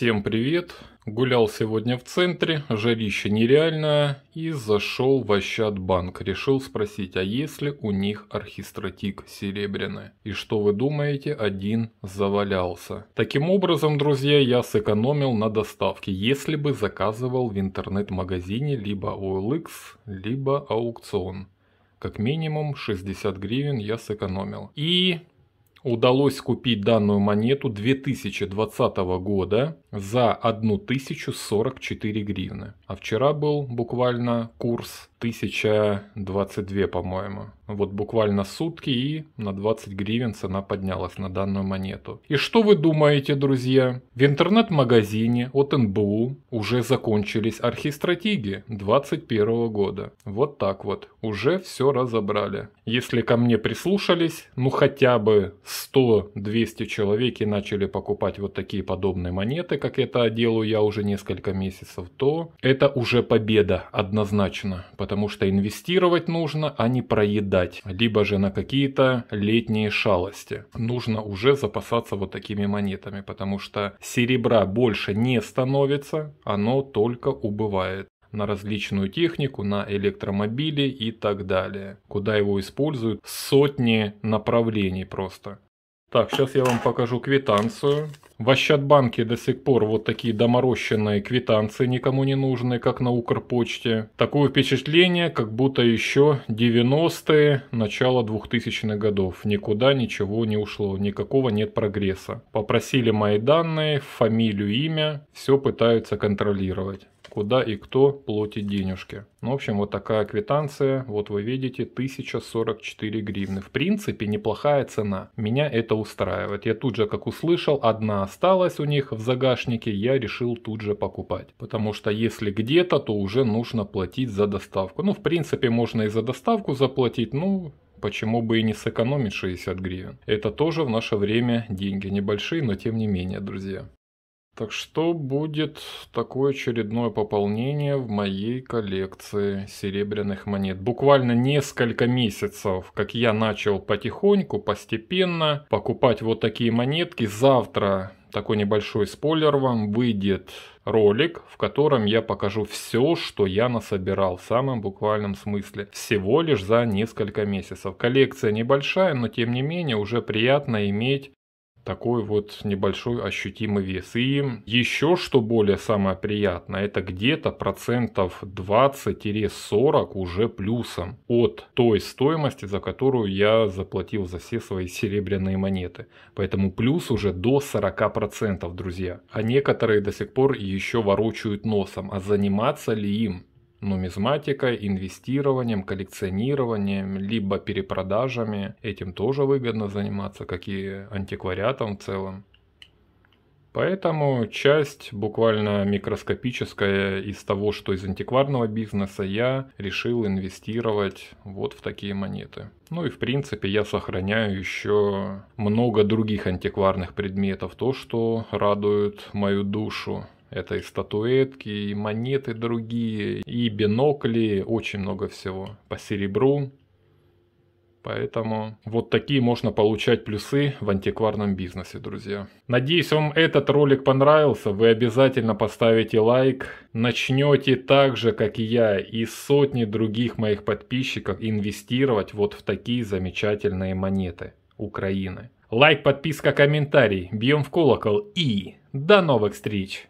Всем привет! Гулял сегодня в центре, жарище нереальное, и зашел в Ощадбанк. Решил спросить, а есть ли у них архистратик серебряный? И что вы думаете, один завалялся. Таким образом, друзья, я сэкономил на доставке, если бы заказывал в интернет-магазине либо OLX, либо аукцион. Как минимум 60 гривен я сэкономил. И удалось купить данную монету 2020 года за 1044 гривны. А вчера был буквально курс 1022, по-моему. Вот буквально сутки и на 20 гривен цена поднялась на данную монету. И что вы думаете, друзья? В интернет-магазине от НБУ уже закончились архистратеги 21 года. Вот так вот. Уже все разобрали. Если ко мне прислушались, ну хотя бы 100-200 человек и начали покупать вот такие подобные монеты, как это делаю я уже несколько месяцев, то это уже победа однозначно, потому что инвестировать нужно, а не проедать, либо же на какие-то летние шалости. Нужно уже запасаться вот такими монетами, потому что серебра больше не становится, оно только убывает на различную технику, на электромобили и так далее, куда его используют сотни направлений просто. Так, сейчас я вам покажу квитанцию. В Ощадбанке до сих пор вот такие доморощенные квитанции никому не нужны, как на Укрпочте. Такое впечатление, как будто еще 90-е, начало 2000-х годов. Никуда ничего не ушло, никакого нет прогресса. Попросили мои данные, фамилию, имя, все пытаются контролировать куда и кто платит денежки. Ну, в общем, вот такая квитанция, вот вы видите, 1044 гривны. В принципе, неплохая цена. Меня это устраивает. Я тут же, как услышал, одна осталась у них в загашнике, я решил тут же покупать. Потому что если где-то, то уже нужно платить за доставку. Ну, в принципе, можно и за доставку заплатить, ну, почему бы и не сэкономить 60 гривен. Это тоже в наше время деньги небольшие, но тем не менее, друзья. Так что будет такое очередное пополнение в моей коллекции серебряных монет. Буквально несколько месяцев, как я начал потихоньку, постепенно покупать вот такие монетки. Завтра такой небольшой спойлер вам, выйдет ролик, в котором я покажу все, что я насобирал в самом буквальном смысле. Всего лишь за несколько месяцев. Коллекция небольшая, но тем не менее уже приятно иметь такой вот небольшой ощутимый вес. И еще что более самое приятное, это где-то процентов 20-40 уже плюсом от той стоимости, за которую я заплатил за все свои серебряные монеты. Поэтому плюс уже до 40%, друзья. А некоторые до сих пор еще ворочают носом, а заниматься ли им? нумизматикой, инвестированием, коллекционированием, либо перепродажами. Этим тоже выгодно заниматься, как и антиквариатом в целом. Поэтому часть буквально микроскопическая из того, что из антикварного бизнеса я решил инвестировать вот в такие монеты. Ну и в принципе я сохраняю еще много других антикварных предметов, то, что радует мою душу. Это и статуэтки, и монеты другие, и бинокли, очень много всего. По серебру. Поэтому вот такие можно получать плюсы в антикварном бизнесе, друзья. Надеюсь, вам этот ролик понравился. Вы обязательно поставите лайк. Начнете так же, как и я, и сотни других моих подписчиков инвестировать вот в такие замечательные монеты Украины. Лайк, подписка, комментарий. Бьем в колокол и до новых встреч!